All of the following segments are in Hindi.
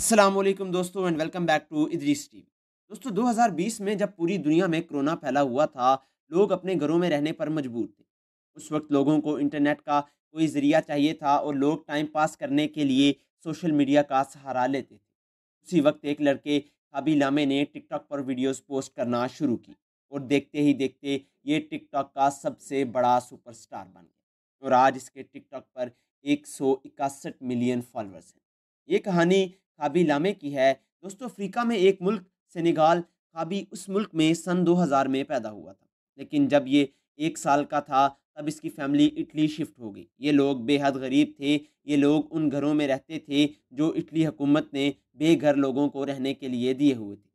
असलम दोस्तों and welcome back to Idris team दोस्तों 2020 में जब पूरी दुनिया में कोरोना फैला हुआ था लोग अपने घरों में रहने पर मजबूर थे उस वक्त लोगों को इंटरनेट का कोई ज़रिया चाहिए था और लोग टाइम पास करने के लिए सोशल मीडिया का सहारा लेते थे उसी वक्त एक लड़के हाबी लामे ने टिकटॉक पर वीडियोस पोस्ट करना शुरू की और देखते ही देखते ये टिकटॉक का सबसे बड़ा सुपरस्टार बन गया और आज इसके टिकटॉक पर एक मिलियन फॉलोअर्स हैं ये कहानी खाबी लामे की है दोस्तों अफ्रीका में एक मुल्क सेनेगाल खाबी उस मुल्क में सन 2000 में पैदा हुआ था लेकिन जब ये एक साल का था तब इसकी फैमिली इटली शिफ्ट हो गई ये लोग बेहद गरीब थे ये लोग उन घरों में रहते थे जो इटली हुकूमत ने बेघर लोगों को रहने के लिए दिए हुए थे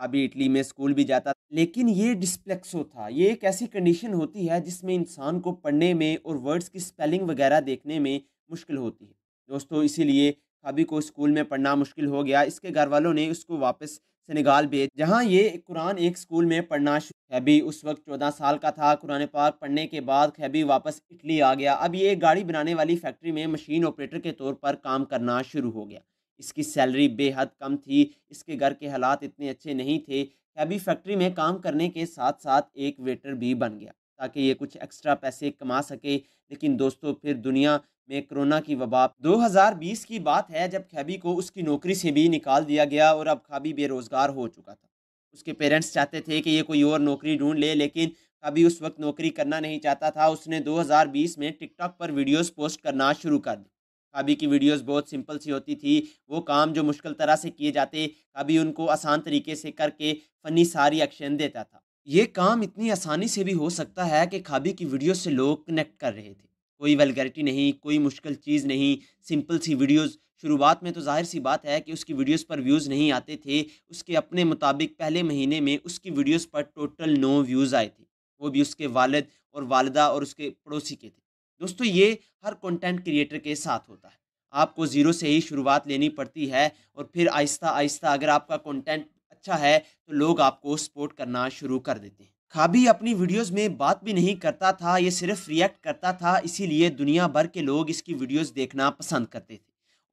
खाबी इटली में स्कूल भी जाता था लेकिन ये डिस्प्लेक्सो था ये एक ऐसी कंडीशन होती है जिसमें इंसान को पढ़ने में और वर्ड्स की स्पेलिंग वगैरह देखने में मुश्किल होती है दोस्तों इसीलिए हाबी को स्कूल में पढ़ना मुश्किल हो गया इसके घर वालों ने उसको वापस सेनेगाल भेज जहाँ ये कुरान एक स्कूल में पढ़ना शुरू खैबी उस वक्त चौदह साल का था कुरान पाक पढ़ने के बाद खैबी वापस इटली आ गया अब ये गाड़ी बनाने वाली फैक्ट्री में मशीन ऑपरेटर के तौर पर काम करना शुरू हो गया इसकी सैलरी बेहद कम थी इसके घर के हालात इतने अच्छे नहीं थे खैबी फैक्ट्री में काम करने के साथ साथ एक वेटर भी बन गया ताकि ये कुछ एक्स्ट्रा पैसे कमा सके लेकिन दोस्तों फिर दुनिया में कोरोना की वबा 2020 की बात है जब खैबी को उसकी नौकरी से भी निकाल दिया गया और अब खाबी बेरोज़गार हो चुका था उसके पेरेंट्स चाहते थे कि ये कोई और नौकरी ढूंढ ले लेकिन खाबी उस वक्त नौकरी करना नहीं चाहता था उसने 2020 में टिकटॉक पर वीडियोस पोस्ट करना शुरू कर दी खाबी की वीडियोज़ बहुत सिंपल सी होती थी वो काम जो मुश्किल तरह से किए जाते कभी उनको आसान तरीके से करके फ़नी सारी एक्शन देता था ये काम इतनी आसानी से भी हो सकता है कि खाबी की वीडियो से लोग कनेक्ट कर रहे थे कोई वेलगैरिटी नहीं कोई मुश्किल चीज़ नहीं सिंपल सी वीडियोस शुरुआत में तो जाहिर सी बात है कि उसकी वीडियोस पर व्यूज़ नहीं आते थे उसके अपने मुताबिक पहले महीने में उसकी वीडियोस पर टोटल नौ व्यूज़ आए थे वो भी उसके वालद और वालदा और उसके पड़ोसी के थे दोस्तों ये हर कंटेंट क्रिएटर के साथ होता है आपको ज़ीरो से ही शुरुआत लेनी पड़ती है और फिर आहिस्ता आहिस्ता अगर आपका कॉन्टेंट अच्छा है तो लोग आपको सपोर्ट करना शुरू कर देते हैं खाबी अपनी वीडियोस में बात भी नहीं करता था ये सिर्फ रिएक्ट करता था इसीलिए दुनिया भर के लोग इसकी वीडियोस देखना पसंद करते थे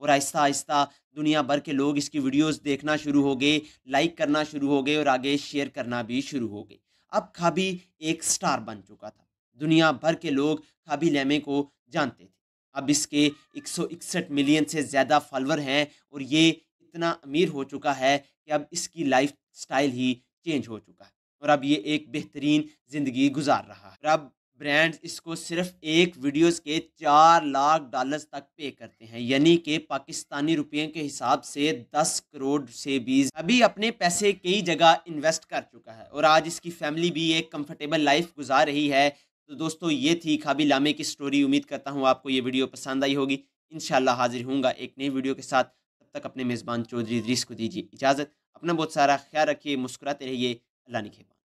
और आहिस्ता आहिस्ता दुनिया भर के लोग इसकी वीडियोस देखना शुरू हो गए लाइक करना शुरू हो गए और आगे शेयर करना भी शुरू हो गए अब खाबी एक स्टार बन चुका था दुनिया भर के लोग खाबी लेमे को जानते थे अब इसके एक मिलियन से ज़्यादा फॉलोअर हैं और ये इतना अमीर हो चुका है कि अब इसकी लाइफ स्टाइल ही चेंज हो चुका है और अब ये एक बेहतरीन ज़िंदगी गुजार रहा है अब ब्रांड इसको सिर्फ एक वीडियोस के चार लाख डॉलर्स तक पे करते हैं यानी कि पाकिस्तानी रुपये के हिसाब से दस करोड़ से भी अभी अपने पैसे कई जगह इन्वेस्ट कर चुका है और आज इसकी फैमिली भी एक कंफर्टेबल लाइफ गुजार रही है तो दोस्तों ये थी खाबी लामे की स्टोरी उम्मीद करता हूँ आपको ये वीडियो पसंद आई होगी इन हाजिर होंगे एक नई वीडियो के साथ तब तक अपने मेज़बान चौधरी दरीस को दीजिए इजाज़त अपना बहुत सारा ख्याल रखिए मुस्कुराते रहिए لا نجيبها